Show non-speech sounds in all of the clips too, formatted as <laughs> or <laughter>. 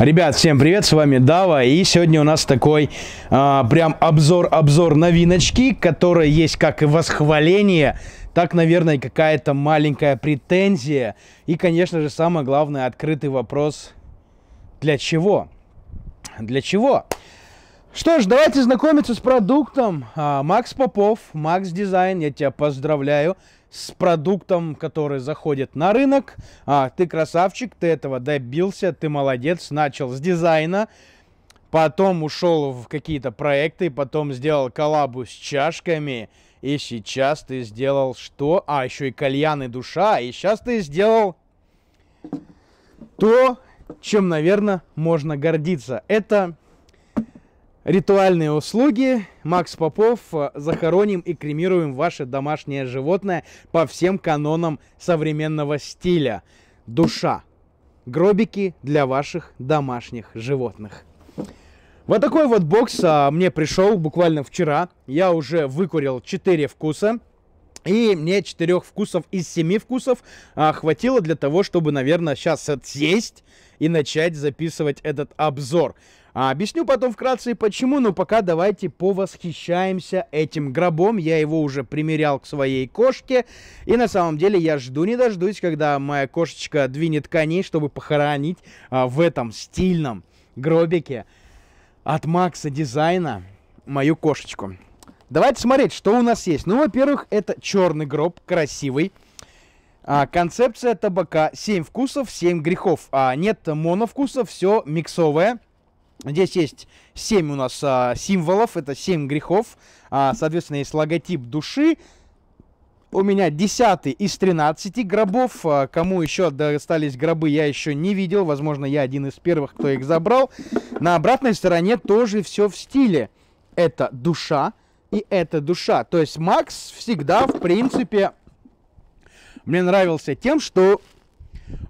Ребят, всем привет, с вами Дава, и сегодня у нас такой а, прям обзор-обзор новиночки, которая есть как и восхваление, так, наверное, какая-то маленькая претензия. И, конечно же, самое главное, открытый вопрос, для чего? Для чего? Для чего? Что ж, давайте знакомиться с продуктом. А, Макс Попов, Макс Дизайн, я тебя поздравляю с продуктом, который заходит на рынок. А, ты красавчик, ты этого добился, ты молодец, начал с дизайна. Потом ушел в какие-то проекты, потом сделал коллабу с чашками. И сейчас ты сделал что? А, еще и кальян и душа. И сейчас ты сделал то, чем, наверное, можно гордиться. Это ритуальные услуги. Макс Попов, э, захороним и кремируем ваше домашнее животное по всем канонам современного стиля. Душа. Гробики для ваших домашних животных. Вот такой вот бокс а, мне пришел буквально вчера. Я уже выкурил 4 вкуса. И мне четырех вкусов из семи вкусов а, хватило для того, чтобы, наверное, сейчас отсесть и начать записывать этот обзор. А объясню потом вкратце и почему, но пока давайте повосхищаемся этим гробом. Я его уже примерял к своей кошке. И на самом деле я жду не дождусь, когда моя кошечка двинет коней, чтобы похоронить а, в этом стильном гробике от Макса Дизайна мою кошечку. Давайте смотреть, что у нас есть. Ну, во-первых, это черный гроб, красивый. А, концепция табака 7 вкусов, 7 грехов. А, нет моновкусов, все миксовое. Здесь есть 7 у нас а, символов, это 7 грехов. А, соответственно, есть логотип души. У меня 10 из 13 гробов. А, кому еще достались гробы, я еще не видел. Возможно, я один из первых, кто их забрал. На обратной стороне тоже все в стиле. Это душа и это душа. То есть Макс всегда, в принципе, мне нравился тем, что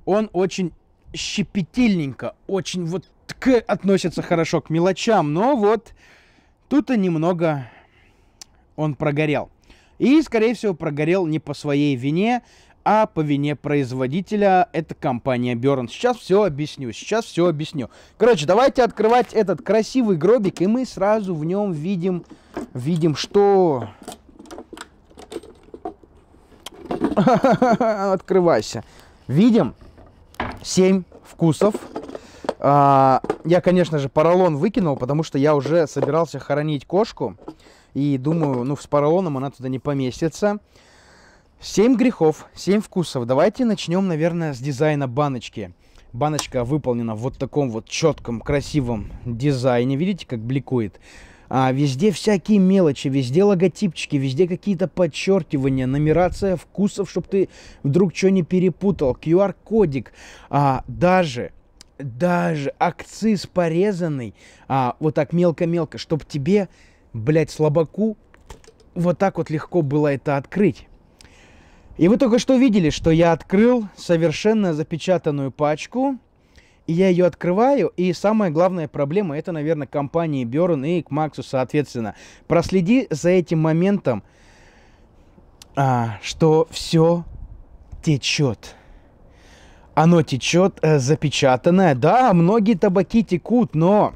он очень щепетильненько, очень вот к, относится хорошо к мелочам, но вот тут-то немного он прогорел. И, скорее всего, прогорел не по своей вине, а по вине производителя. Это компания Берн. Сейчас все объясню, сейчас все объясню. Короче, давайте открывать этот красивый гробик, и мы сразу в нем видим, видим, что... <laughs> Открывайся. Видим 7 вкусов а, я, конечно же, поролон выкинул, потому что я уже собирался хоронить кошку. И думаю, ну, с поролоном она туда не поместится. Семь грехов, семь вкусов. Давайте начнем, наверное, с дизайна баночки. Баночка выполнена в вот таком вот четком, красивом дизайне. Видите, как бликует? А, везде всякие мелочи, везде логотипчики, везде какие-то подчеркивания, нумерация вкусов, чтобы ты вдруг что не перепутал, QR-кодик. А, даже даже акциз порезанный, а, вот так мелко-мелко, чтобы тебе, блядь, слабаку вот так вот легко было это открыть. И вы только что видели, что я открыл совершенно запечатанную пачку. И я ее открываю, и самая главная проблема, это, наверное, компании Берн и к Максу, соответственно. Проследи за этим моментом, а, что все течет оно течет э, запечатанное. Да, многие табаки текут, но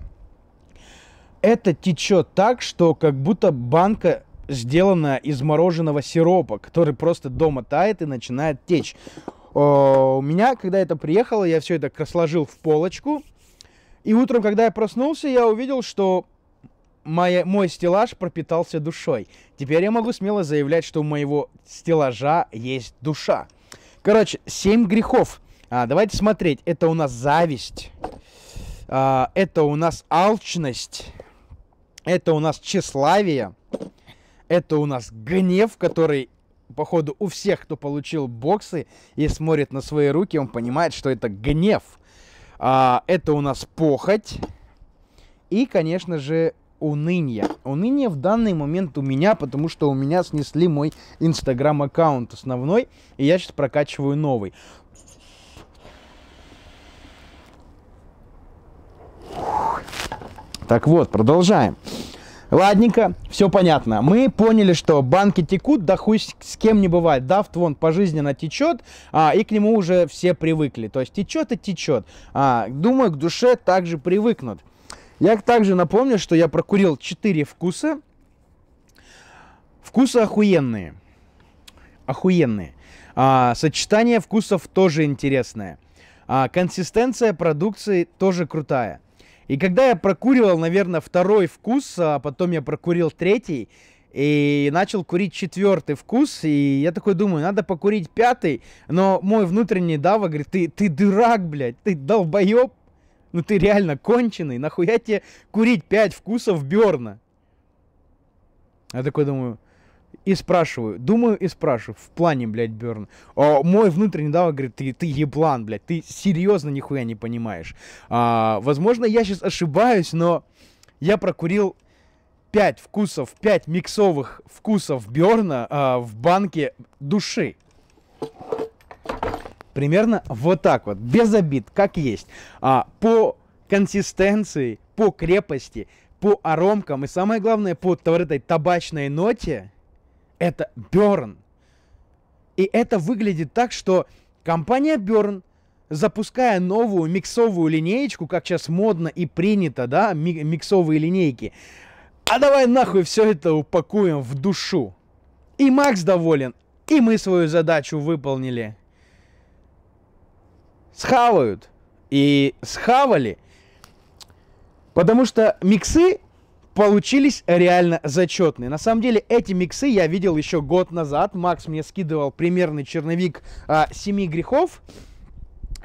это течет так, что как будто банка сделана из мороженого сиропа, который просто дома тает и начинает течь. О, у меня, когда это приехало, я все это сложил в полочку. И утром, когда я проснулся, я увидел, что моя, мой стеллаж пропитался душой. Теперь я могу смело заявлять, что у моего стеллажа есть душа. Короче, семь грехов. А, давайте смотреть. Это у нас зависть. А, это у нас алчность. Это у нас тщеславие. Это у нас гнев, который, походу, у всех, кто получил боксы и смотрит на свои руки, он понимает, что это гнев. А, это у нас похоть. И, конечно же, уныние. Уныние в данный момент у меня, потому что у меня снесли мой инстаграм аккаунт основной, и я сейчас прокачиваю новый. Так вот, продолжаем. Ладненько, все понятно. Мы поняли, что банки текут, да хуй с кем не бывает. Дафт вон пожизненно течет, а, и к нему уже все привыкли. То есть течет и течет. А, думаю, к душе также привыкнут. Я также напомню, что я прокурил 4 вкуса. Вкусы охуенные. Охуенные. А, сочетание вкусов тоже интересное. А, консистенция продукции тоже крутая. И когда я прокуривал, наверное, второй вкус, а потом я прокурил третий, и начал курить четвертый вкус, и я такой думаю, надо покурить пятый, но мой внутренний дава говорит, ты, ты дурак, блядь, ты долбоеб, ну ты реально конченый, нахуя тебе курить пять вкусов Берна? Я такой думаю, и спрашиваю, думаю и спрашиваю, в плане, блядь, Берн. О, а, мой внутренний диалог говорит, ты, ты еблан, блядь, ты серьезно нихуя не понимаешь. А, возможно, я сейчас ошибаюсь, но я прокурил 5 вкусов, 5 миксовых вкусов Берна а, в банке души. Примерно вот так вот, без обид, как есть. А, по консистенции, по крепости, по аромкам и самое главное по вот этой табачной ноте это Берн. И это выглядит так, что компания Берн, запуская новую миксовую линеечку, как сейчас модно и принято, да, миксовые линейки, а давай нахуй все это упакуем в душу. И Макс доволен, и мы свою задачу выполнили. Схавают. И схавали. Потому что миксы получились реально зачетные. На самом деле, эти миксы я видел еще год назад. Макс мне скидывал примерный черновик а, «Семи грехов».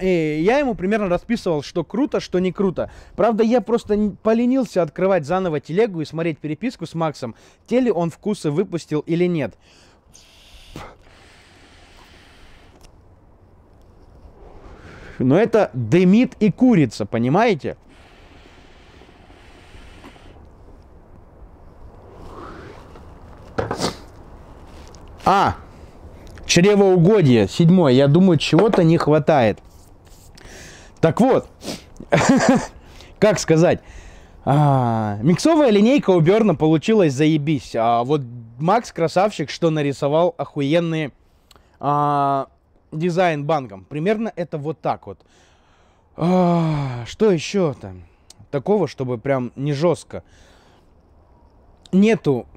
И я ему примерно расписывал, что круто, что не круто. Правда, я просто поленился открывать заново телегу и смотреть переписку с Максом, те ли он вкусы выпустил или нет. Но это дымит и курица, понимаете? А. Чревоугодие. Седьмое. Я думаю, чего-то не хватает. Так вот. <laughs> Как сказать? А, миксовая линейка у Берна получилась заебись. А вот Макс красавчик, что нарисовал охуенный а, дизайн банком. Примерно это вот так вот. А, что еще там? Такого, чтобы прям не жестко. Нету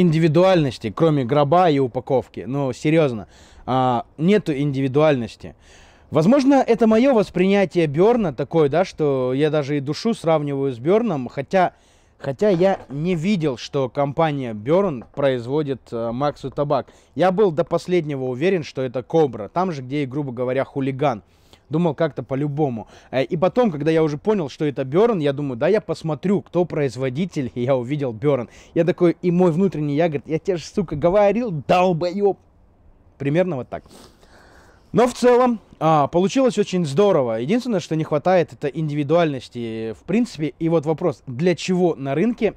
индивидуальности, кроме гроба и упаковки. Ну, серьезно, а, нету индивидуальности. Возможно, это мое восприятие Берна такое, да, что я даже и душу сравниваю с Берном, хотя, хотя я не видел, что компания Берн производит э, Максу табак. Я был до последнего уверен, что это Кобра, там же, где и, грубо говоря, хулиган. Думал, как-то по-любому. Э, и потом, когда я уже понял, что это Берн, я думаю, да, я посмотрю, кто производитель, и я увидел Берн. Я такой, и мой внутренний я говорит, я тебе же, сука, говорил, долбоеб. Примерно вот так. Но в целом а, получилось очень здорово. Единственное, что не хватает, это индивидуальности, в принципе. И вот вопрос, для чего на рынке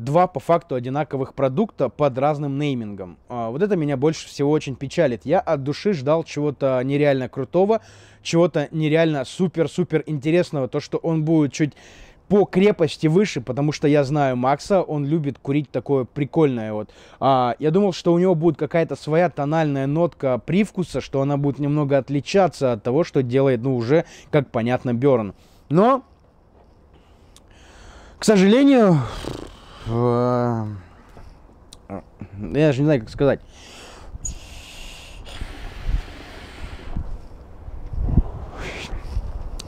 два по факту одинаковых продукта под разным неймингом. А, вот это меня больше всего очень печалит. Я от души ждал чего-то нереально крутого, чего-то нереально супер-супер интересного, то, что он будет чуть по крепости выше, потому что я знаю Макса, он любит курить такое прикольное вот. А, я думал, что у него будет какая-то своя тональная нотка привкуса, что она будет немного отличаться от того, что делает, ну, уже, как понятно, Берн. Но, к сожалению, Э, я даже не знаю, как сказать.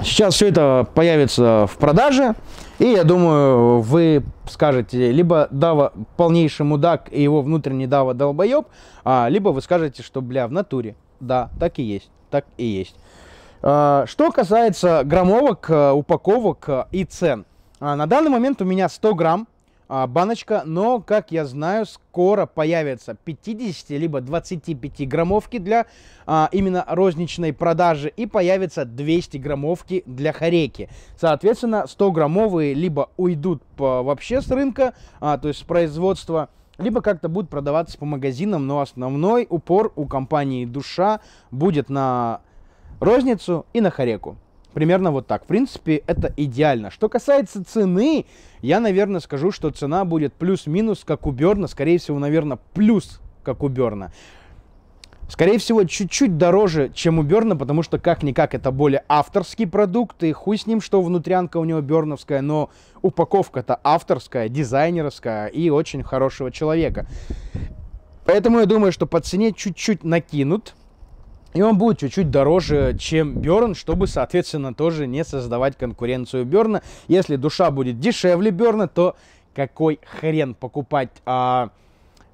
Сейчас все это появится в продаже. И я думаю, вы скажете, либо Дава полнейший мудак и его внутренний Дава долбоеб, а, либо вы скажете, что, бля, в натуре. Да, так и есть, так и есть. А, что касается граммовок, э, упаковок э, и цен. А, на данный момент у меня 100 грамм а, баночка, но, как я знаю, скоро появятся 50 либо 25 граммовки для а, именно розничной продажи и появятся 200 граммовки для хорейки. Соответственно, 100 граммовые либо уйдут по, вообще с рынка, а, то есть с производства, либо как-то будут продаваться по магазинам, но основной упор у компании «Душа» будет на розницу и на хореку. Примерно вот так. В принципе, это идеально. Что касается цены, я, наверное, скажу, что цена будет плюс-минус, как у Берна. Скорее всего, наверное, плюс, как у Берна. Скорее всего, чуть-чуть дороже, чем у Берна, потому что, как-никак, это более авторский продукт, и хуй с ним, что внутрянка у него берновская, но упаковка-то авторская, дизайнеровская и очень хорошего человека. Поэтому я думаю, что по цене чуть-чуть накинут – и он будет чуть-чуть дороже, чем Берн, чтобы, соответственно, тоже не создавать конкуренцию Берна. Если душа будет дешевле Берна, то какой хрен покупать а,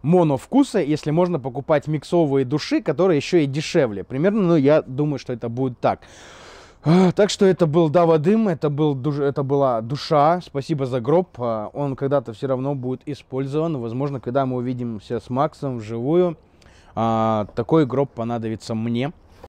моновкусы, если можно покупать миксовые души, которые еще и дешевле. Примерно, ну, я думаю, что это будет так. А, так что это был Дава Дым, это, был душ, это была душа, спасибо за гроб. А, он когда-то все равно будет использован. Возможно, когда мы увидимся с Максом вживую, а, такой гроб понадобится мне,